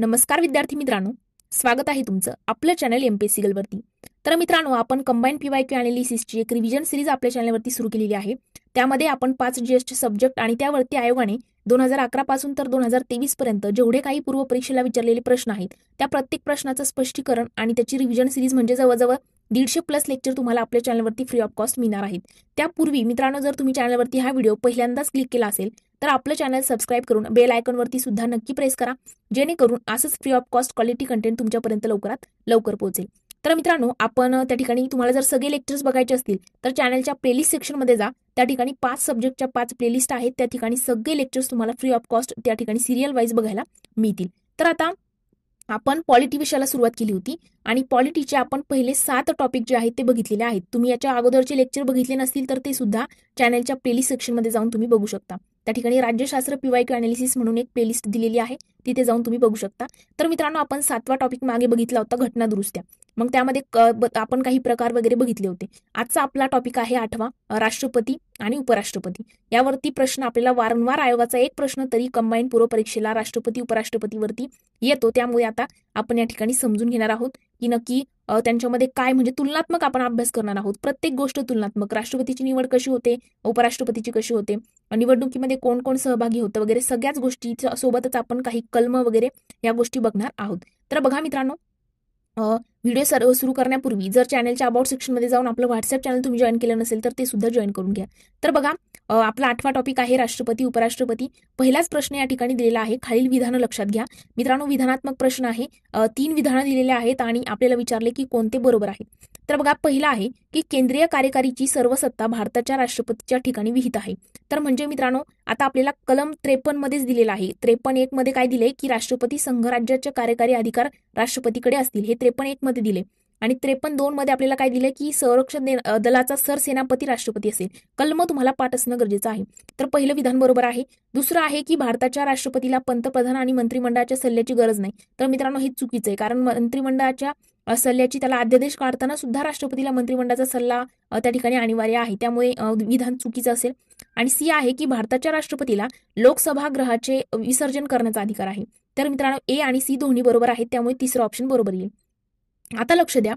नमस्कार विद्यार्थी मित्रांनो स्वागत आहे तुमचं आपलं चॅनल एम पी सिगलवरती तर मित्रांनो आपण कंबाईन पी वाय क्यू अनालिसिसची एक रिव्हिजन सिरीज आपल्या चॅनलवरती सुरू केलेली आहे त्यामध्ये आपण पाच जीएसचे सब्जेक्ट आणि त्यावरती आयोगाने दोन हजार अकरापासून तर दोन हजार पर्यंत जेवढे काही पूर्व परीक्षेला विचारलेले प्रश्न आहेत त्या प्रत्येक प्रश्नाचं स्पष्टीकरण आणि त्याची रिव्हिजन सिरीज म्हणजे जवळजवळ दीडशे प्लस लेक्चर तुम्हाला आपल्या चॅनलवरती फ्री ऑफ कॉस्ट मिळणार आहेत त्यापूर्वी मित्रांनो जर तुम्ही चॅनलवरती हा व्हिडिओ पहिल्यांदाच क्लिक केला असेल तर आपलं चॅनल सबस्क्राईब करून बेल आयकॉनवरती सुद्धा नक्की प्रेस करा जेणेकरून असंच free of cost quality content तुमच्यापर्यंत लवकरात लवकर पोहोचेल तर मित्रांनो आपण त्या ठिकाणी तुम्हाला जर सगळे लेक्चर्स बघायचे असतील तर चॅनलच्या प्लेलिस्ट सेक्शनमध्ये जा त्या ठिकाणी पाच सब्जेक्टच्या पाच प्लेलिस्ट आहेत त्या ठिकाणी सगळे लेक्चर्स तुम्हाला फ्री ऑफ कॉस्ट त्या ठिकाणी सिरियल वाईज बघायला मिळतील तर आता आपण पॉलिटी विषयाला सुरुवात केली होती आणि पॉलिटीचे आपण पहिले सात टॉपिक जे आहेत ते बघितलेले आहेत तुम्ही याच्या अगोदरचे लेक्चर बघितले नसतील तर ते सुद्धा चॅनलच्या प्लेलिस्ट सेक्शनमध्ये जाऊन तुम्ही बघू शकता त्या ठिकाणी राज्यशास्त्र पीवायक्यू अनालिसिस म्हणून एक प्लेलिस्ट दिलेली आहे तिथे जाऊन तुम्ही बघू शकता तर मित्रांनो आपण सातवा टॉपिक मागे बघितला होता घटना दुरुस्त्या मग त्यामध्ये आपण काही प्रकार वगैरे बघितले होते आजचा आपला टॉपिक आहे आठवा राष्ट्रपती आणि उपराष्ट्रपती यावरती प्रश्न आपल्याला वारंवार आयोगाचा एक प्रश्न तरी कंबाईन पूर्व परीक्षेला राष्ट्रपती उपराष्ट्रपतीवरती येतो त्यामुळे आता आपण या ठिकाणी समजून घेणार आहोत की नक्की त्यांच्यामध्ये काय म्हणजे तुलनात्मक आपण अभ्यास करणार आहोत प्रत्येक गोष्ट तुलनात्मक राष्ट्रपतीची निवड कशी होते उपराष्ट्रपतीची कशी होते निवडणुकीमध्ये कोण कोण सहभागी होतं वगैरे सगळ्याच गोष्टी सोबतच आपण काही कलम वगैरे या गोष्टी बघणार आहोत तर बघा मित्रांनो व्हिडिओ सर्व सुरू करण्यापूर्वी जर चॅनलच्या अबाउट सेक्शनमध्ये जाऊन आपलं व्हॉट्सअप चॅनल तुम्ही जॉईन केलं नसेल तर ते सुद्धा जॉईन करून घ्या तर बघा आपला आठवा टॉपिक आहे राष्ट्रपती उपराष्ट्रपती पहिलाच प्रश्न या ठिकाणी दिलेला आहे खालील विधानं लक्षात घ्या मित्रांनो विधानात्मक प्रश्न आहे तीन विधानं दिलेले आहेत आणि आपल्याला विचारले की कोणते बरोबर आहेत तर बघा पहिला आहे की केंद्रीय कार्यकारीची सर्व सत्ता भारताच्या राष्ट्रपतीच्या ठिकाणी विहित आहे तर म्हणजे मित्रांनो आता आपल्याला कलम त्रेपन्न मध्येच दिलेला आहे त्रेपन्न एक मध्ये काय दिले की राष्ट्रपती संघराज्याचे कार्यकारी अधिकार राष्ट्रपतीकडे असतील हे त्रेपन्न एक मध्ये दिले आणि त्रेपन्न दोन मध्ये आपल्याला काय दिलंय की संरक्षण दलाचा सरसेनापती राष्ट्रपती असेल कलम तुम्हाला पाठ असणं गरजेचं आहे तर पहिलं विधान बरोबर आहे दुसरं आहे की भारताच्या राष्ट्रपतीला पंतप्रधान आणि मंत्रिमंडळाच्या सल्ल्याची गरज नाही तर मित्रांनो हे चुकीचं आहे कारण मंत्रिमंडळाच्या सल्ल्याची त्याला अध्यादेश काढताना सुद्धा राष्ट्रपतीला मंत्रिमंडळाचा सल्ला त्या ठिकाणी अनिवार्य आहे त्यामुळे विधान चुकीचं असेल आणि सी आहे की भारताच्या राष्ट्रपतीला लोकसभागृहाचे विसर्जन करण्याचा अधिकार आहे तर मित्रांनो ए आणि सी दोन्ही बरोबर आहेत त्यामुळे तिसरं ऑप्शन बरोबर येईल आता लक्ष द्या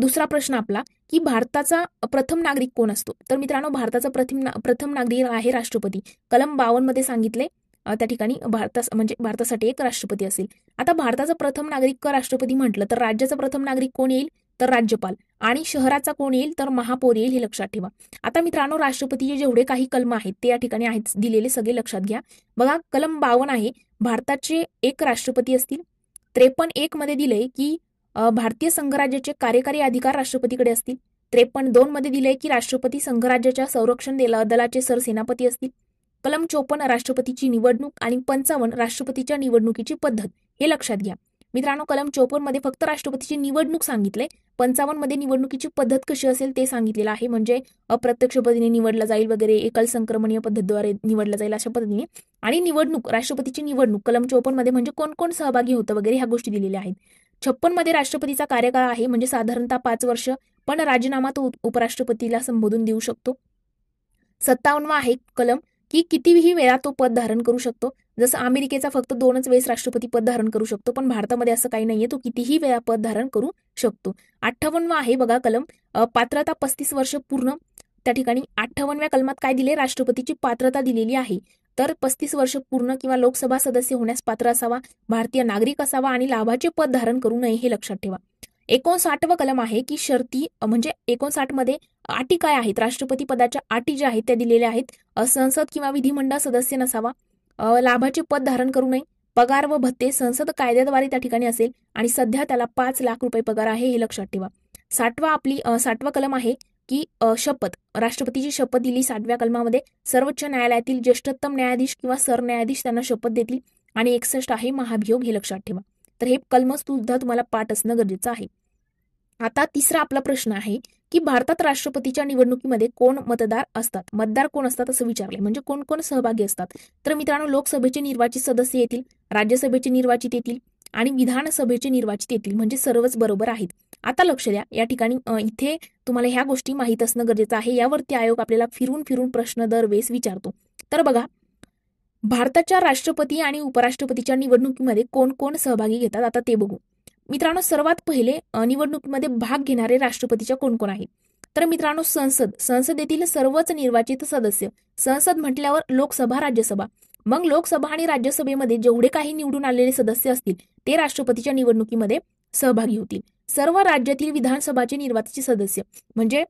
दुसरा प्रश्न आपला की भारताचा प्रथम नागरिक कोण असतो तर मित्रांनो भारताचा प्रथम प्रथम नागरिक आहे राष्ट्रपती कलम बावन मध्ये सांगितले त्या ठिकाणी भारतास म्हणजे भारतासाठी एक राष्ट्रपती असेल आता भारताचा प्रथम नागरिक राष्ट्रपती म्हटलं तर राज्याचा प्रथम नागरिक कोण येईल तर राज्यपाल आणि शहराचा कोण येईल तर महापौर येईल हे लक्षात ठेवा आता मित्रांनो राष्ट्रपतीचे जेवढे काही कलम आहेत ते या ठिकाणी आहेत दिलेले सगळे लक्षात घ्या बघा कलम बावन आहे भारताचे एक राष्ट्रपती असतील त्रेपन्न एक मध्ये दिले की भारतीय संघराज्याचे कार्यकारी अधिकार राष्ट्रपतीकडे असतील त्रेपन्न दोन मध्ये दिले की राष्ट्रपती संघराज्याच्या संरक्षण दलाचे सरसेनापती असतील कलम चोपन्न राष्ट्रपतीची निवडणूक आणि पंचावन्न राष्ट्रपतीच्या निवडणुकीची पद्धत हे लक्षात घ्या मित्रांनो कलम चोपन्न मध्ये फक्त राष्ट्रपतीची निवडणूक सांगितले पंचावन्न मध्ये निवडणुकीची पद्धत कशी असेल ते सांगितलेलं आहे म्हणजे अप्रत्यक्ष पद्धतीने निवडला जाईल वगैरे एकल संक्रमणीय पद्धतद्वारे निवडला जाईल अशा पद्धतीने आणि निवडणूक राष्ट्रपतीची निवडणूक कलम चोपन्न मध्ये म्हणजे कोण कोण सहभागी होतं वगैरे ह्या गोष्टी दिलेल्या आहेत मध्ये राष्ट्रपतीचा कार्यकाळ आहे म्हणजे साधारणतः पाच वर्ष पण राजीनामा तो उपराष्ट्रपतीला संबोधून देऊ शकतो सत्तावन्नवा आहे कलम की कितीही वेळा तो पद धारण करू शकतो जसं अमेरिकेचा फक्त दोनच वेळेस राष्ट्रपती पद धारण करू शकतो पण भारतामध्ये असं काही नाहीये तो कितीही वेळा पद धारण करू शकतो अठ्ठावन्नवा आहे बघा कलम पात्रता पस्तीस वर्ष पूर्ण त्या ठिकाणी अठ्ठावन्नव्या कलमात काय दिले राष्ट्रपतीची पात्रता दिलेली आहे तर पस्तीस वर्ष पूर्ण किंवा लोकसभा सदस्य होण्यास पात्र असावा भारतीय नागरिक असावा आणि लाभाचे पद धारण करू नये हे लक्षात ठेवा एकोणसाठवं कलम आहे की शर्ती म्हणजे एकोणसाठ मध्ये अटी काय आहेत राष्ट्रपती पदाच्या अटी ज्या आहेत त्या दिलेल्या आहेत संसद किंवा विधिमंडळ सदस्य नसावा लाभाचे पद धारण करू नये पगार व भत्ते संसद कायद्याद्वारे त्या ठिकाणी असेल आणि सध्या त्याला पाच लाख रुपये पगार आहे हे लक्षात ठेवा साठवा आपली साठवा कलम आहे की शपथ राष्ट्रपतीची शपथ दिली सातव्या कलमामध्ये सर्वोच्च न्यायालयातील ज्येष्ठतम न्यायाधीश किंवा सरन्यायाधीश त्यांना शपथ देतील आणि एकसष्ट आहे महाभियोग हे लक्षात ठेवा तर हे कलम सुद्धा तुम्हाला पाठ असणं गरजेचं आहे आता तिसरा आपला प्रश्न आहे की भारतात राष्ट्रपतीच्या निवडणुकीमध्ये कोण मतदार असतात मतदार कोण असतात असं विचारले म्हणजे कोण कोण सहभागी असतात तर मित्रांनो लोकसभेचे निर्वाचित सदस्य येतील राज्यसभेचे निर्वाचित येतील आणि विधानसभेचे निर्वाचित येतील म्हणजे सर्वच बरोबर आहेत आता लक्ष द्या या ठिकाणी इथे तुम्हाला ह्या गोष्टी माहीत असणं गरजेचं आहे यावरती आयोग आपल्याला फिरून फिरून प्रश्न दरवेळेस विचारतो तर बघा भारताच्या राष्ट्रपती आणि उपराष्ट्रपतीच्या निवडणुकीमध्ये कोण कोण सहभागी घेतात आता ते बघू मित्रांनो सर्वात पहिले निवडणुकीमध्ये भाग घेणारे राष्ट्रपतीच्या कोण कोण आहेत तर मित्रांनो संसद संसदेतील सर्वच निर्वाचित सदस्य संसद म्हटल्यावर लोकसभा राज्यसभा मग लोकसभा आणि राज्यसभेमध्ये जेवढे काही निवडून आलेले सदस्य असतील ते राष्ट्रपतीच्या निवडणुकीमध्ये सहभागी होतील सर्व राज्यातील विधानसभाचे निर्वाचित सदस्य म्हणजे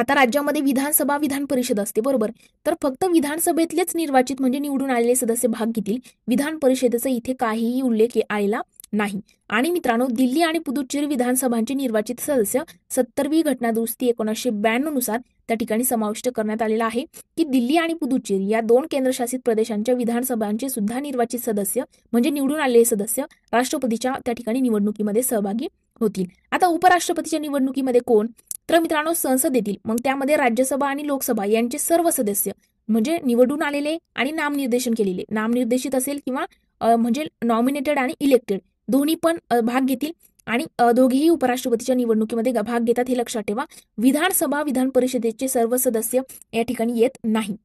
आता राज्यामध्ये विधानसभा विधान परिषद असते बरोबर तर फक्त विधानसभेतलेच निर्वाचित म्हणजे निवडून आलेले सदस्य भाग घेतील विधान परिषदेचा इथे काहीही उल्लेख आलेला नाही आणि मित्रांनो दिल्ली आणि पुदुच्चेरी विधानसभांचे निर्वाचित सदस्य सत्तरवी घटनादुरुस्ती एकोणीसशे ब्याण्णव नुसार त्या ठिकाणी समाविष्ट करण्यात आलेला आहे की दिल्ली आणि पुदुच्चेरी या दोन केंद्रशासित प्रदेशांच्या विधानसभांचे सुद्धा निर्वाचित सदस्य म्हणजे निवडून आलेले सदस्य राष्ट्रपतीच्या त्या ठिकाणी निवडणुकीमध्ये सहभागी होतील आता उपराष्ट्रपतीच्या निवडणुकीमध्ये कोण तर मित्रांनो संसद मग त्यामध्ये राज्यसभा आणि लोकसभा यांचे सर्व सदस्य म्हणजे निवडून आलेले आणि नामनिर्देशन केलेले नामनिर्देशित असेल किंवा म्हणजे नॉमिनेटेड आणि इलेक्टेड दोन्ही पण भाग घेतील आणि दोघेही उपराष्ट्रपतीच्या निवडणुकीमध्ये भाग घेतात हे लक्षात ठेवा विधानसभा विधान परिषदेचे सर्व सदस्य या ठिकाणी येत नाही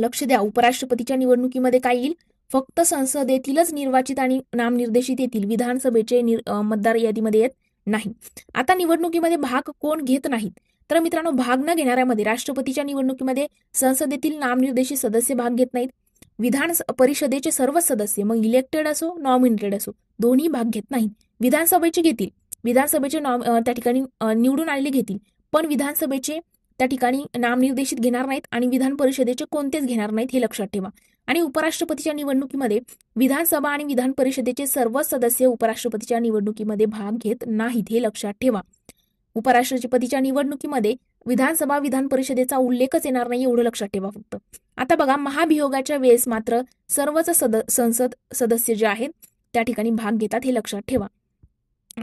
लक्ष द्या उपराष्ट्रपतीच्या निवडणुकीमध्ये काय येईल फक्त संसदेतीलच निर्वाचित आणि नामनिर्देशित येतील विधानसभेचे मतदार यादीमध्ये येत नाही आता निवडणुकीमध्ये भाग कोण घेत नाहीत तर मित्रांनो भाग न घेणाऱ्यामध्ये राष्ट्रपतीच्या निवडणुकीमध्ये संसदेतील नामनिर्देशित सदस्य भाग घेत नाहीत विधान परिषदेचे सर्व सदस्य मग इलेक्टेड असो नॉमिनेटेड असो दोन्ही भाग घेत नाहीत विधानसभेचे घेतील विधानसभेचे नॉम त्या ठिकाणी निवडून आलेले घेतील पण विधानसभेचे त्या ठिकाणी नामनिर्देशित घेणार नाहीत आणि विधान परिषदेचे कोणतेच घेणार नाहीत हे लक्षात ठेवा आणि उपराष्ट्रपतीच्या निवडणुकीमध्ये विधानसभा आणि विधान परिषदेचे सर्व सदस्य उपराष्ट्रपतीच्या निवडणुकीमध्ये भाग घेत नाहीत हे लक्षात ठेवा उपराष्ट्रपतीच्या निवडणुकीमध्ये विधानसभा विधान परिषदेचा उल्लेखच येणार नाही एवढं लक्षात ठेवा फक्त आता बघा महाभियोगाच्या वेळेस मात्र सर्वच सद संसद सदस्य जे आहेत त्या ठिकाणी भाग घेतात हे लक्षात ठेवा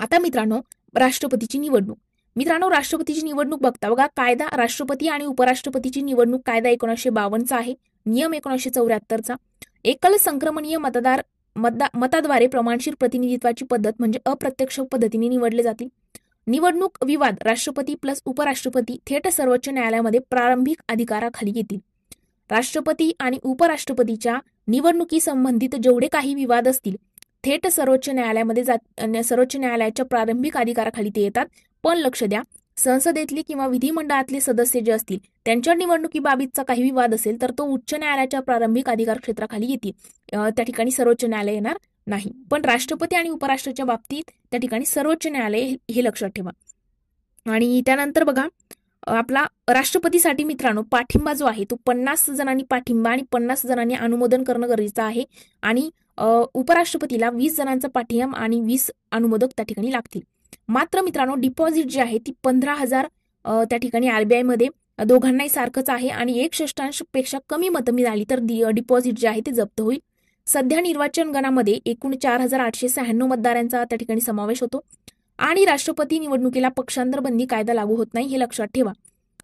आता मित्रांनो राष्ट्रपतीची निवडणूक मित्रांनो राष्ट्रपतीची निवडणूक बघता बघा कायदा राष्ट्रपती आणि उपराष्ट्रपतीची निवडणूक कायदा एकोणीसशे बावन्नचा आहे नियम एकोणीसशे चौऱ्याहत्तरचा एकल संक्रमणीय मतदार मताद्वारे प्रमाणशीर प्रतिनिधित्वाची पद्धत म्हणजे अप्रत्यक्ष पद्धतीने निवडले जातील निवडणूक विवाद राष्ट्रपती प्लस उपराष्ट्रपती थेट सर्वोच्च न्यायालयामध्ये प्रारंभिक अधिकाराखाली येतील राष्ट्रपती आणि उपराष्ट्रपतीच्या निवडणुकी संबंधित जेवढे काही विवाद असतील थेट सर्वोच्च न्यायालयामध्ये जात सर्वोच्च न्यायालयाच्या प्रारंभिक अधिकाराखाली ते येतात पण लक्ष द्या संसदेतले किंवा विधिमंडळातले सदस्य जे असतील त्यांच्या निवडणुकीबाबतचा काही विवाद असेल तर तो उच्च न्यायालयाच्या प्रारंभिक अधिकार क्षेत्राखाली येतील त्या ठिकाणी सर्वोच्च न्यायालय येणार नाही पण राष्ट्रपती आणि उपराष्ट्राच्या बाबतीत त्या ठिकाणी सर्वोच्च न्यायालय हे लक्षात ठेवा आणि त्यानंतर बघा आपला राष्ट्रपतीसाठी मित्रांनो पाठिंबा जो आहे तो पन्नास जणांनी पाठिंबा आणि पन्नास जणांनी अनुमोदन करणं गरजेचं आहे आणि उपराष्ट्रपतीला वीस जणांचा पाठिंबा आणि वीस अनुमोदक त्या ठिकाणी लागतील मात्र मित्रांनो डिपॉझिट जी आहे ती पंधरा हजार त्या ठिकाणी मध्ये दोघांनाही सारखंच आहे आणि एक षष्ठांश पेक्षा कमी मतं मिळाली तर डिपॉझिट जे आहे ते जप्त होईल सध्या निर्वाचन गणामध्ये एकूण चार हजार आठशे शहाण्णव मतदारांचा त्या ठिकाणी समावेश होतो आणि राष्ट्रपती निवडणुकीला पक्षांतर बंदी कायदा लागू होत नाही हे लक्षात ठेवा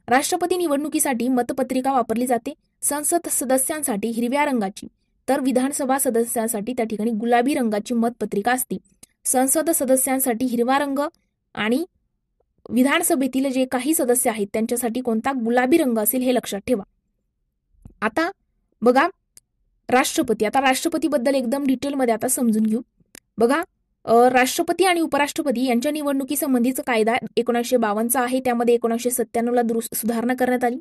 राष्ट्रपती निवडणुकीसाठी मतपत्रिका वापरली जाते संसद सदस्यांसाठी हिरव्या रंगाची तर विधानसभा सदस्यांसाठी त्या ठिकाणी गुलाबी रंगाची मतपत्रिका असते संसद सदस्यांसाठी हिरवा रंग आणि विधानसभेतील जे काही सदस्य आहेत त्यांच्यासाठी कोणता गुलाबी रंग असेल हे लक्षात ठेवा आता बघा राष्ट्रपती आता राष्ट्रपतीबद्दल एकदम डिटेलमध्ये आता समजून घेऊ बघा राष्ट्रपती आणि उपराष्ट्रपती यांच्या निवडणुकीसंबंधीचा कायदा एकोणीसशे बावन्नचा आहे त्यामध्ये एकोणीसशे सत्त्याण्णवला दुरुस्त सुधारणा करण्यात आली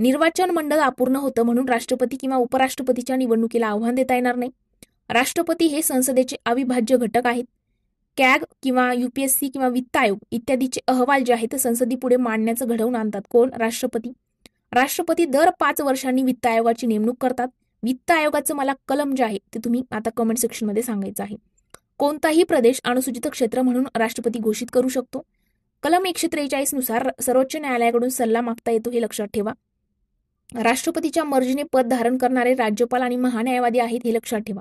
निर्वाचन मंडळ अपूर्ण होतं म्हणून राष्ट्रपती किंवा उपराष्ट्रपतीच्या निवडणुकीला आव्हान देता येणार नाही राष्ट्रपती हे संसदेचे अविभाज्य घटक आहेत कॅग किंवा युपीएससी किंवा वित्त आयोग इत्यादीचे अहवाल जे आहेत ते संसदेपुढे मांडण्याचं घडवून आणतात कोण राष्ट्रपती राष्ट्रपती दर पाच वर्षांनी वित्त आयोगाची नेमणूक करतात वित्त आयोगाचं मला कलम जे आहे ते तुम्ही आता कमेंट सेक्शनमध्ये सांगायचं आहे कोणताही प्रदेश अनुसूचित क्षेत्र म्हणून राष्ट्रपती घोषित करू शकतो कलम एकशे नुसार सर्वोच्च न्यायालयाकडून सल्ला मागता येतो हे लक्षात ठेवा राष्ट्रपतीच्या मर्जीने पद धारण करणारे राज्यपाल आणि महान्यायवादी आहेत हे लक्षात ठेवा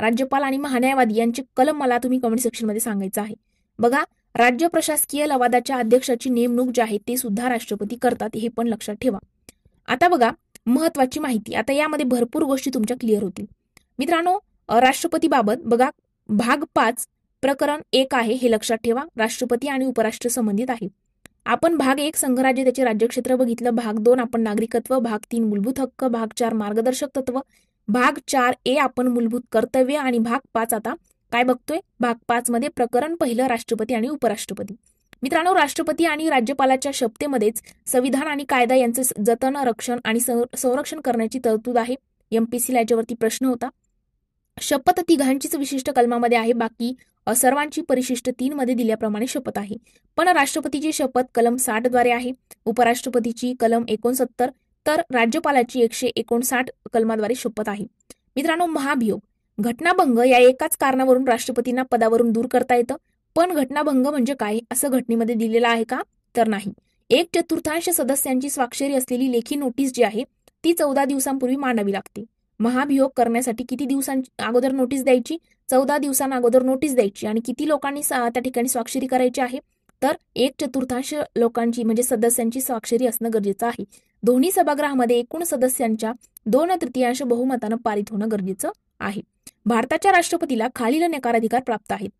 राज्यपाल आणि महान्यायवादी यांचे कलम मला तुम्ही कमेंट सेक्शनमध्ये सांगायचं आहे बघा राज्य प्रशासकीय लवादाच्या अध्यक्षाची नेमणूक जी आहे ते सुद्धा राष्ट्रपती करतात हे पण लक्षात ठेवा आता बघा महत्वाची माहिती आता यामध्ये भरपूर गोष्टी तुमच्या क्लिअर होतील मित्रांनो राष्ट्रपतीबाबत बघा भाग पाच प्रकरण एक आहे हे लक्षात ठेवा राष्ट्रपती आणि उपराष्ट्र संबंधित आहे आपण भाग एक संघराज्य त्याचे राज्यक्षेत्र बघितलं भाग दोन आपण नागरिकत्व भाग तीन मूलभूत हक्क भाग चार मार्गदर्शक तत्व भाग चार ए आपण मूलभूत कर्तव्य आणि भाग पाच आता काय बघतोय भाग पाच मध्ये प्रकरण पहिलं राष्ट्रपती आणि उपराष्ट्रपती मित्रांनो राष्ट्रपती आणि राज्यपालाच्या शपथेमध्येच संविधान आणि कायदा यांचे जतन रक्षण आणि संरक्षण करण्याची तरतूद आहे एमपीसीला याच्यावरती प्रश्न होता शपथ तिघांचीच विशिष्ट कलमामध्ये आहे बाकी सर्वांची परिशिष्ट तीन मध्ये दिल्याप्रमाणे शपथ आहे पण राष्ट्रपतीची शपथ कलम साठ द्वारे आहे उपराष्ट्रपतीची कलम एकोणसत्तर तर राज्यपालाची एकशे एकोणसाठ कलमाद्वारे शपथ आहे मित्रांनो महाभियोग घटनाभंग या एकाच कारणावरून राष्ट्रपतींना पदावरून दूर करता येतं पण घटनाभंग म्हणजे काय असं घटनेमध्ये दिलेलं आहे का तर नाही एक चतुर्थांश सदस्यांची स्वाक्षरी असलेली लेखी नोटीस जी आहे ती चौदा दिवसांपूर्वी मांडावी लागते महाभियोग करण्यासाठी किती दिवसांची अगोदर नोटीस द्यायची चौदा दिवसांना अगोदर नोटीस द्यायची आणि किती लोकांनी त्या ठिकाणी स्वाक्षरी करायची आहे तर एक चतुर्थांश लोकांची म्हणजे सदस्यांची स्वाक्षरी असणं गरजेचं आहे दोन्ही सभागृहामध्ये एकूण सदस्यांच्या दोन तृतीयांश बहुमतानं पारित होणं गरजेचं आहे भारताच्या राष्ट्रपतीला खालील नकाराधिकार प्राप्त आहेत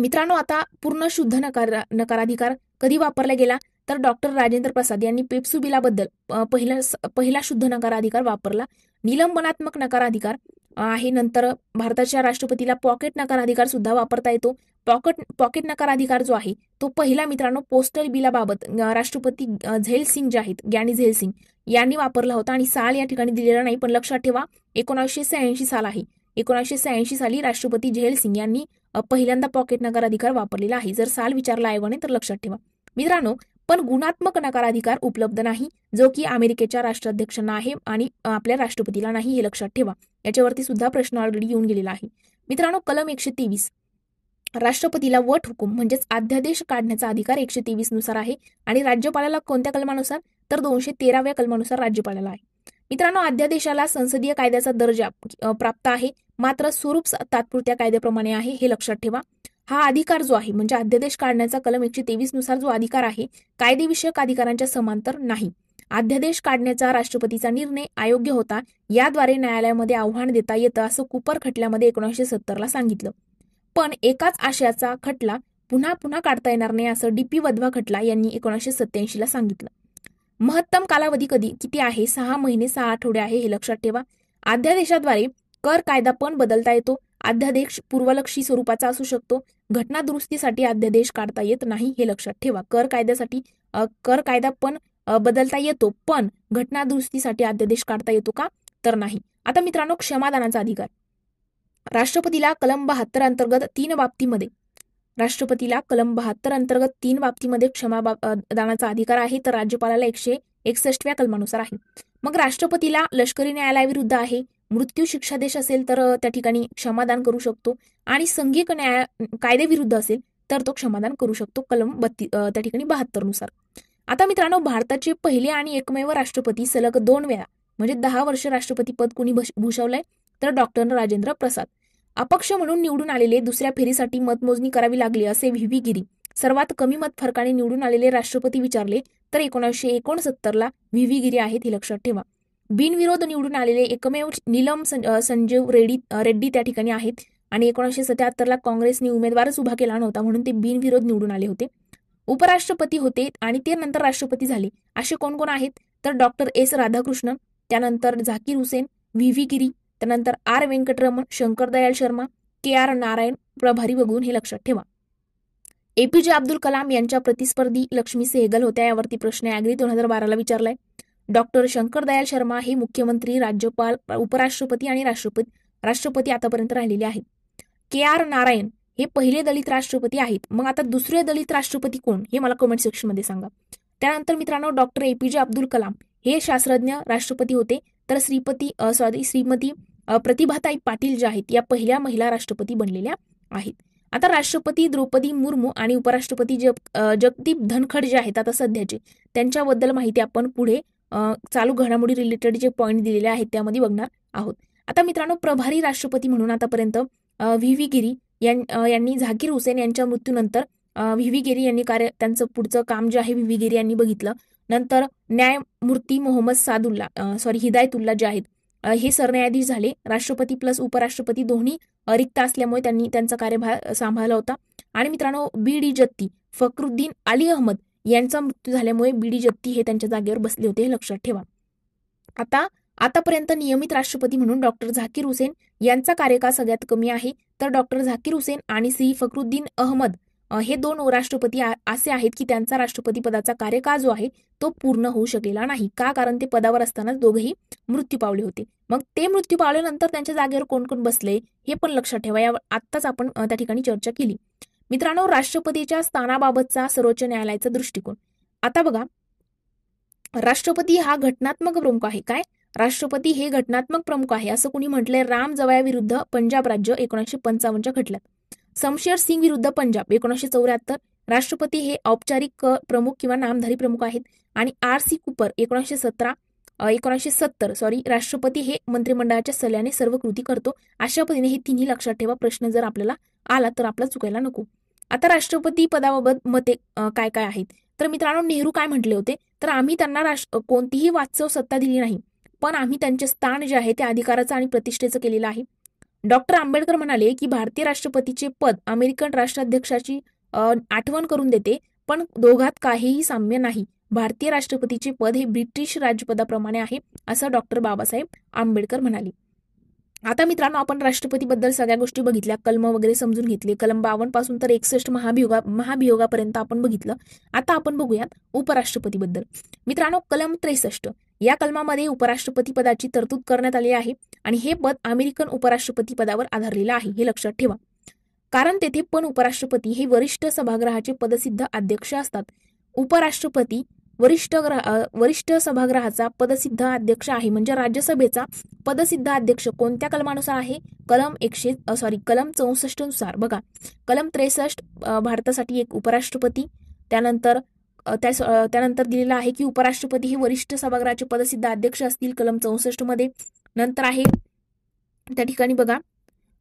मित्रांनो आता पूर्ण शुद्ध नकार नकाराधिकार कधी वापरला गेला तर डॉक्टर राजेंद्र प्रसाद यांनी पेप्सू बिलाबद्दल पहिला पहिला शुद्ध नकाराधिकार वापरला निलंबनात्मक नकाराधिकार आहे नंतर भारताच्या राष्ट्रपतीला पॉकेट नकार अधिकार सुद्धा वापरता येतो पॉकेट पॉकेट नकाराधिकार जो आहे तो पहिला मित्रांनो पोस्टल बिलाबाबत राष्ट्रपती झेल सिंग जे आहेत ज्ञानी झेल सिंग यांनी वापरला होता आणि साल या ठिकाणी दिलेला नाही पण लक्षात ठेवा एकोणीसशे शहाऐंशी साल आहे एकोणीसशे शहाऐंशी साली राष्ट्रपती झेल सिंग यांनी पहिल्यांदा पॉकेट नकाराधिकार वापरलेला आहे जर साल विचारला आयोगाने तर लक्षात ठेवा मित्रांनो पण गुणात्मक नकाराधिकार उपलब्ध नाही जो की अमेरिकेच्या राष्ट्राध्यक्षांना आहे आणि आपल्या राष्ट्रपतीला नाही हे लक्षात ठेवा याच्यावरती सुद्धा प्रश्न ऑलरेडी येऊन गेलेला आहे मित्रांनो कलम एकशे तेवीस राष्ट्रपतीला वट हुकूम म्हणजेच अध्यादेश काढण्याचा अधिकार एकशे तेवीस नुसार आहे आणि राज्यपालाला कोणत्या कलमानुसार तर दोनशे तेराव्या कलमानुसार राज्यपालाला आहे मित्रांनो अध्यादेशाला संसदीय कायद्याचा दर्जा प्राप्त आहे मात्र स्वरूप तात्पुरत्या कायद्याप्रमाणे आहे हे लक्षात ठेवा हा अधिकार जो आहे म्हणजे अध्यादेश काढण्याचा कलम एकशे तेवीस नुसार जो अधिकार आहे कायदेविषयक अधिकारांच्या समांतर नाही अध्यादेश काढण्याचा राष्ट्रपतीचा निर्णय अयोग्य होता याद्वारे न्यायालयामध्ये आव्हान देता येतं असं कुपर खटल्यामध्ये एकोणीसशे सत्तरला सांगितलं पण एकाच आशयाचा खटला पुन्हा पुन्हा काढता येणार नाही असं डी पी वधवा खटला यांनी एकोणीसशे ला सांगितलं महत्तम कालावधी कधी किती आहे सहा महिने सहा आठवडे आहे हे लक्षात ठेवा अध्यादेशाद्वारे कर कायदा पण बदलता येतो अध्यादेश पूर्वलक्षी स्वरूपाचा असू शकतो घटना दुरुस्तीसाठी अध्यादेश काढता येत नाही हे लक्षात ठेवा कर कायद्यासाठी कर कायदा पण बदलता येतो पण घटना दुरुस्तीसाठी अध्यादेश काढता येतो का तर नाही आता मित्रांनो क्षमादानाचा अधिकार राष्ट्रपतीला कलम बहात्तर अंतर्गत तीन बाबतीमध्ये राष्ट्रपतीला कलम बहात्तर अंतर्गत तीन बाबतीमध्ये क्षमा दानाचा अधिकार आहे तर राज्यपालाला एकशे एकसष्टव्या कलमानुसार आहे मग राष्ट्रपतीला लष्करी न्यायालयाविरुद्ध आहे मृत्यू शिक्षादेश असेल तर त्या ठिकाणी क्षमादान करू शकतो आणि संघिक न्याय कायदेविरुद्ध असेल तर तो क्षमादान करू शकतो कलम बत्ती त्या ठिकाणी बहात्तर नुसार आता मित्रांनो भारताचे पहिले आणि एकमेव राष्ट्रपती सलग दोन वेळा म्हणजे दहा वर्ष राष्ट्रपती पद कुणी भूषवलंय तर डॉक्टर राजेंद्र प्रसाद अपक्ष म्हणून निवडून आलेले दुसऱ्या फेरीसाठी मतमोजणी करावी लागली असे व्ही गिरी सर्वात कमी मत फरकाने निवडून आलेले राष्ट्रपती विचारले तर एकोणीसशे एकोणसत्तरला व्ही गिरी आहेत हे लक्षात ठेवा बिनविरोध निवडून आलेले एकमेव नीलम संजीव रेड्डी रेड्डी त्या ठिकाणी आहेत आणि एकोणीसशे सत्याहत्तरला काँग्रेसने उमेदवारच उभा केला नव्हता म्हणून ते बिनविरोध निवडून आले होते उपराष्ट्रपती होते आणि ते नंतर राष्ट्रपती झाले असे कोण कोण आहेत तर डॉक्टर एस राधाकृष्णन त्यानंतर झाकीर हुसेन व्ही व्ही गिरी त्यानंतर R Venkataraman Shankar Dayal Sharma K R Narayan प्रभारी बघून हे लक्षात ठेवा एपीजे अब्दुल कलाम यांच्या प्रतिस्पर्धी लक्ष्मी सेहगल होत्या यावरती प्रश्न ॲग्री दोन हजार बाराला विचारलाय डॉक्टर शंकर दयाल शर्मा हे मुख्यमंत्री राज्यपाल उपराष्ट्रपती आणि राष्ट्रपती राष्ट्रपती आतापर्यंत राहिलेले आहेत के आर नारायण हे पहिले दलित राष्ट्रपती आहेत मग आता दुसरे दलित राष्ट्रपती कोण हे मला कमेंट सेक्शनमध्ये सांगा त्यानंतर मित्रांनो डॉक्टर ए पी जे अब्दुल कलाम हे शास्त्रज्ञ राष्ट्रपती होते तर श्रीपती सॉरी श्रीमती प्रतिभाताई पाटील ज्या आहेत या पहिल्या महिला राष्ट्रपती बनलेल्या आहेत आता राष्ट्रपती द्रौपदी मुर्मू आणि उपराष्ट्रपती जग जगदीप धनखड जे आहेत आता सध्याचे त्यांच्याबद्दल माहिती आपण पुढे चालू घडामोडी रिलेटेड जे पॉईंट दिलेले आहेत त्यामध्ये बघणार आहोत आता मित्रांनो प्रभारी राष्ट्रपती म्हणून आतापर्यंत व्ही व्ही गिरी यांनी झाकीर हुसेन यांच्या मृत्यूनंतर व्ही व्ही गिरी यांनी कार्य त्यांचं पुढचं काम जे आहे व्ही व्ही गिरी यांनी बघितलं नंतर न्यायमूर्ती मोहम्मद सादुल्ला सॉरी हिदायतुल्ला जे आहेत हे सरन्यायाधीश झाले राष्ट्रपती प्लस उपराष्ट्रपती दोन्ही रिक्त असल्यामुळे त्यांनी त्यांचा कार्यभार सांभाळला होता आणि मित्रांनो बी डी जत्ती फक्रुद्दीन अली अहमद यांचा मृत्यू झाल्यामुळे बीडी जत्ती हे त्यांच्या जागेवर बसले होते हे लक्षात ठेवा आता आतापर्यंत नियमित राष्ट्रपती म्हणून डॉक्टर झाकीर हुसेन यांचा कार्यकाळ सगळ्यात कमी आहे तर डॉक्टर झाकीर हुसेन आणि सी फखरुद्दीन अहमद हे दोन राष्ट्रपती असे आहेत की त्यांचा राष्ट्रपती पदाचा कार्यकाळ जो आहे तो पूर्ण होऊ शकलेला नाही का कारण ते पदावर असताना दोघेही मृत्यू पावले होते मग ते मृत्यू पावल्यानंतर त्यांच्या जागेवर कोण कोण बसले हे पण लक्षात ठेवा या आत्ताच आपण त्या ठिकाणी चर्चा केली मित्रांनो राष्ट्रपतीच्या स्थानाबाबतचा सर्वोच्च न्यायालयाचा दृष्टिकोन आता बघा राष्ट्रपती हा घटनात्मक प्रमुख आहे काय राष्ट्रपती हे घटनात्मक प्रमुख आहे असं कुणी म्हटलंय राम विरुद्ध पंजाब राज्य एकोणीसशे पंचावन्नच्या खटल्यात समशेर सिंग विरुद्ध पंजाब एकोणीशे चौऱ्याहत्तर राष्ट्रपती हे औपचारिक प्रमुख किंवा नामधारी प्रमुख आहेत आणि आर सी कुपर एकोणीशे सतरा एकोणीसशे सत्तर सॉरी राष्ट्रपती हे मंत्रिमंडळाच्या सल्ल्याने सर्व कृती करतो अशा पद्धतीने हे तिन्ही लक्षात ठेवा प्रश्न जर आपल्याला आला तर आपला चुकायला नको आता राष्ट्रपती पदाबाबत मते काय काय आहेत तर मित्रांनो नेहरू काय म्हटले होते तर आम्ही त्यांना कोणतीही वाचव सत्ता दिली नाही पण आम्ही त्यांचे स्थान जे आहे ते अधिकाराचं आणि प्रतिष्ठेचं केलेलं आहे डॉक्टर आंबेडकर म्हणाले की भारतीय राष्ट्रपतीचे पद अमेरिकन राष्ट्राध्यक्षाची आठवण करून देते पण दोघात काहीही साम्य नाही भारतीय राष्ट्रपतीचे पद हे ब्रिटिश राजपदाप्रमाणे आहे असं डॉक्टर बाबासाहेब आंबेडकर म्हणाले आता मित्रांनो आपण राष्ट्रपतीबद्दल सगळ्या गोष्टी बघितल्या कलम वगैरे समजून घेतले कलम बावन पासून तर एकसष्ट महाभियोगा महाभियोगापर्यंत आपण बघितलं आता आपण बघूयात उपराष्ट्रपतीबद्दल मित्रांनो कलम त्रेसष्ट या कलमामध्ये उपराष्ट्रपती पदाची तरतूद करण्यात आली आहे आणि हे पद अमेरिकन उपराष्ट्रपती पदावर आधारलेलं आहे हे लक्षात ठेवा कारण तेथे पण उपराष्ट्रपती हे वरिष्ठ सभागृहाचे पदसिद्ध अध्यक्ष असतात उपराष्ट्रपती वरिष्ठ वरिष्ठ सभागृहाचा पदसिद्ध अध्यक्ष आहे म्हणजे राज्यसभेचा पदसिद्ध अध्यक्ष कोणत्या कलमानुसार आहे कलम एकशे सॉरी कलम चौसष्ट नुसार बघा कलम त्रेसष्ट भारतासाठी एक उपराष्ट्रपती त्यानंतर त्यानंतर दिलेला आहे की उपराष्ट्रपती हे वरिष्ठ सभागृहाचे पदसिद्ध अध्यक्ष असतील कलम चौसष्ट मध्ये नंतर आहे त्या ठिकाणी बघा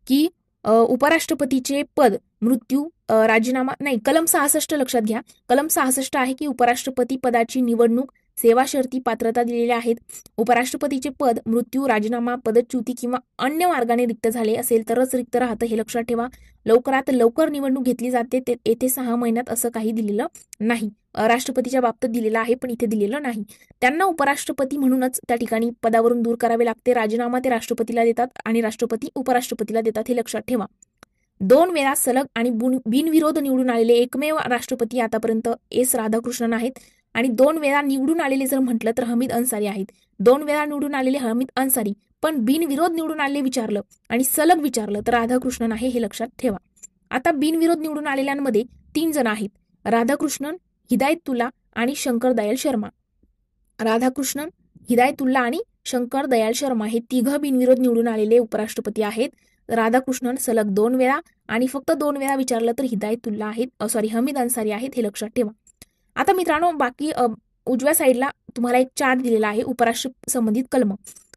की उपराष्ट्रपतीचे पद मृत्यू राजीनामा नाही कलम सहासष्ट लक्षात घ्या कलम सहासष्ट आहे की उपराष्ट्रपती पदाची निवडणूक सेवा शर्ती पात्रता दिलेल्या आहेत उपराष्ट्रपतीचे पद मृत्यू राजीनामा पदच्युती किंवा अन्य मार्गाने रिक्त झाले असेल तरच रिक्त राहतं हे लक्षात ठेवा लवकरात लवकर निवडणूक घेतली जाते ते येथे सहा महिन्यात असं काही दिलेलं नाही राष्ट्रपतीच्या बाबतीत दिलेला आहे पण इथे दिलेलं नाही त्यांना उपराष्ट्रपती म्हणूनच त्या ठिकाणी पदावरून दूर करावे लागते राजीनामा ते राष्ट्रपतीला देतात आणि राष्ट्रपती उपराष्ट्रपतीला देतात हे लक्षात ठेवा दोन वेळा सलग आणि बिनविरोध निवडून आलेले एकमेव राष्ट्रपती आतापर्यंत एस राधाकृष्णन आहेत आणि दोन वेळा निवडून आलेले जर म्हटलं तर हमीद अन्सारी आहेत दोन वेळा निवडून आलेले हमीद अन्सारी पण बिनविरोध निवडून आलेले विचारलं आणि सलग विचारलं तर राधाकृष्णन आहे हे लक्षात ठेवा आता बिनविरोध निवडून आलेल्यांमध्ये तीन जण आहेत राधाकृष्णन हिदायत हिदायतुल्ला आणि शंकर दयाल शर्मा राधाकृष्णन हिदायतुल्ला आणि शंकर दयाल शर्मा हे तिघ बिनविरोध निवडून आलेले उपराष्ट्रपती आहेत राधाकृष्णन सलग दोन वेळा आणि फक्त दोन वेळा विचारलं तर हिदायत हिदायतुल्ला आहेत सॉरी हमीद अन्सारी आहेत हे लक्षात ठेवा आता मित्रांनो बाकी उजव्या साईडला तुम्हाला एक चार्ट दिलेला आहे उपराष्ट्र संबंधित कलम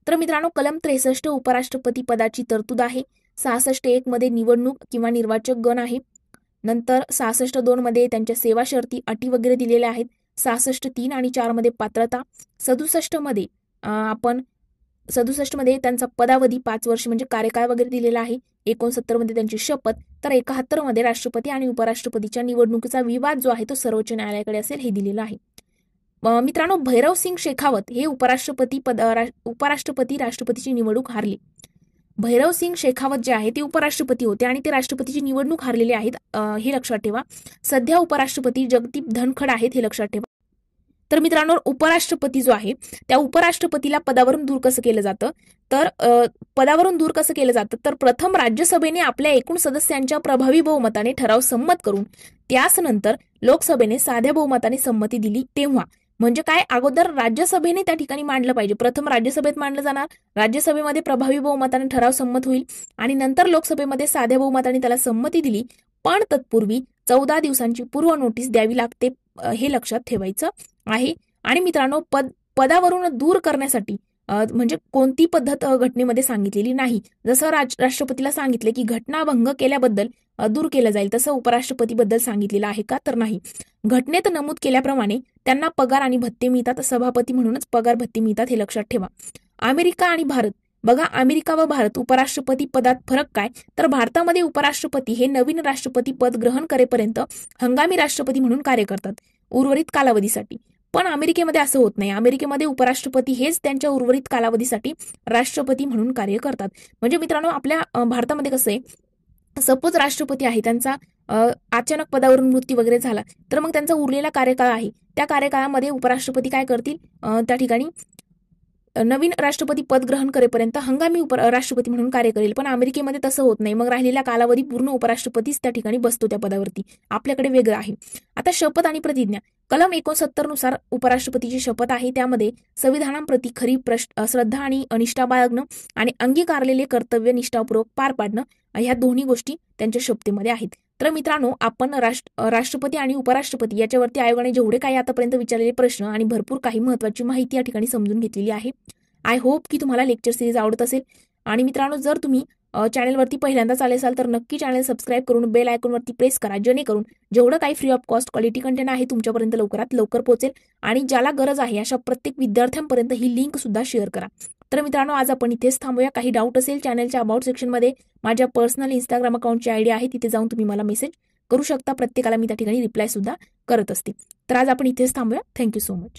तर मित्रांनो कलम त्रेसष्ट उपराष्ट्रपती पदाची तरतूद आहे सहासष्ट एक मध्ये निवडणूक किंवा निर्वाचक गण आहे नंतर सहासष्ट मध्ये त्यांच्या सेवा शर्ती अटी वगैरे दिलेल्या आहेत सहासष्ट तीन आणि मध्ये पात्रता मध्ये आपण मध्ये त्यांचा पदावधी पाच वर्ष म्हणजे कार्यकाळ वगैरे दिलेला आहे मध्ये त्यांची शपथ तर मध्ये राष्ट्रपती आणि उपराष्ट्रपतीच्या निवडणुकीचा विवाद जो आहे तो सर्वोच्च न्यायालयाकडे असेल हे दिलेला आहे मित्रांनो भैरव सिंग शेखावत हे उपराष्ट्रपती पद उपराष्ट्रपती राष्ट्रपतीची निवडणूक हारली भैरव सिंग शेखावत जे आहे ते उपराष्ट्रपती होते आणि ते राष्ट्रपतीची निवडणूक हारलेले आहेत हे लक्षात ठेवा सध्या उपराष्ट्रपती जगदीप धनखड आहेत हे लक्षात ठेवा तर मित्रांनो उपराष्ट्रपती जो आहे त्या उपराष्ट्रपतीला पदावरून दूर कसं केलं जातं तर पदावरून दूर कसं केलं जातं तर प्रथम राज्यसभेने आपल्या एकूण सदस्यांच्या प्रभावी बहुमताने ठराव संमत करून त्याच नंतर लोकसभेने साध्या बहुमताने संमती दिली तेव्हा म्हणजे काय अगोदर राज्यसभेने त्या ठिकाणी मांडलं पाहिजे प्रथम राज्यसभेत मांडलं जाणार राज्यसभेमध्ये प्रभावी बहुमताने ठराव संमत होईल आणि नंतर लोकसभेमध्ये साध्या बहुमताने त्याला संमती दिली पण तत्पूर्वी चौदा दिवसांची पूर्व नोटीस द्यावी लागते हे लक्षात ठेवायचं आहे आणि मित्रांनो पद पदावरून दूर करण्यासाठी म्हणजे कोणती पद्धत घटनेमध्ये सांगितलेली नाही जसं राज राष्ट्रपतीला सांगितले की घटनाभंग केल्याबद्दल दूर केलं जाईल तसं उपराष्ट्रपतीबद्दल सांगितलेलं आहे का तर नाही घटनेत नमूद केल्याप्रमाणे त्यांना पगार आणि भत्ते मिळतात सभापती म्हणूनच पगार भत्ते मिळतात हे लक्षात ठेवा अमेरिका आणि भारत बघा अमेरिका व भारत उपराष्ट्रपती पदात फरक काय तर भारतामध्ये उपराष्ट्रपती हे नवीन राष्ट्रपती पद ग्रहण करेपर्यंत हंगामी राष्ट्रपती म्हणून कार्य करतात उर्वरित कालावधीसाठी पण अमेरिकेमध्ये असं होत नाही अमेरिकेमध्ये उपराष्ट्रपती हेच त्यांच्या उर्वरित कालावधीसाठी राष्ट्रपती म्हणून कार्य करतात म्हणजे मित्रांनो आपल्या भारतामध्ये कसं आहे सपोज राष्ट्रपती आहे त्यांचा अचानक पदावरून मृत्यू वगैरे झाला तर मग त्यांचा उरलेला कार्यकाळ आहे त्या कार्यकाळामध्ये उपराष्ट्रपती काय करतील त्या ठिकाणी नवीन राष्ट्रपती पद ग्रहण करेपर्यंत हंगामी उपराष्ट्रपती म्हणून कार्य करेल पण अमेरिकेमध्ये तसं होत नाही मग राहिलेला कालावधी पूर्ण उपराष्ट्रपतीच त्या ठिकाणी बसतो त्या पदावरती आपल्याकडे वेगळं आहे आता शपथ आणि प्रतिज्ञा कलम एकोणसत्तर नुसार उपराष्ट्रपतीची शपथ आहे त्यामध्ये संविधानांप्रती खरी श्रद्धा आणि अनिष्ठा बाळगणं आणि अंगीकारलेले कर्तव्य निष्ठापूर्वक पार पाडणं ह्या दोन्ही गोष्टी त्यांच्या शपथेमध्ये आहेत तर मित्रांनो आपण राष्ट्र राष्ट्रपती आणि उपराष्ट्रपती याच्यावरती आयोगाने जेवढे काही आतापर्यंत विचारलेले प्रश्न आणि भरपूर काही महत्वाची माहिती या ठिकाणी समजून घेतलेली आहे आय होप की तुम्हाला लेक्चर सिरीज आवडत असेल आणि मित्रांनो जर तुम्ही चॅनलवरती पहिल्यांदाच आले असाल तर नक्की चॅनल सबस्क्राईब करून बेल आयकॉनवरती प्रेस करा जेणेकरून जेवढं काही free of cost quality content आहे तुमच्यापर्यंत लवकरात लवकर पोहोचेल आणि ज्याला गरज आहे अशा प्रत्येक विद्यार्थ्यांपर्यंत ही लिंक सुद्धा शेअर करा तर मित्रांनो आज आपण इथेच थांबूया काही डाऊट असेल चॅनलच्या अबाउट सेक्शनमध्ये माझ्या पर्सनल इंस्टाग्राम अकाउंटची आयडिया आहे तिथे जाऊन तुम्ही मला मेसेज करू शकता प्रत्येकाला मी त्या ठिकाणी रिप्लाय सुद्धा करत असते तर आज आपण इथेच थांबूया थँक्यू सो मच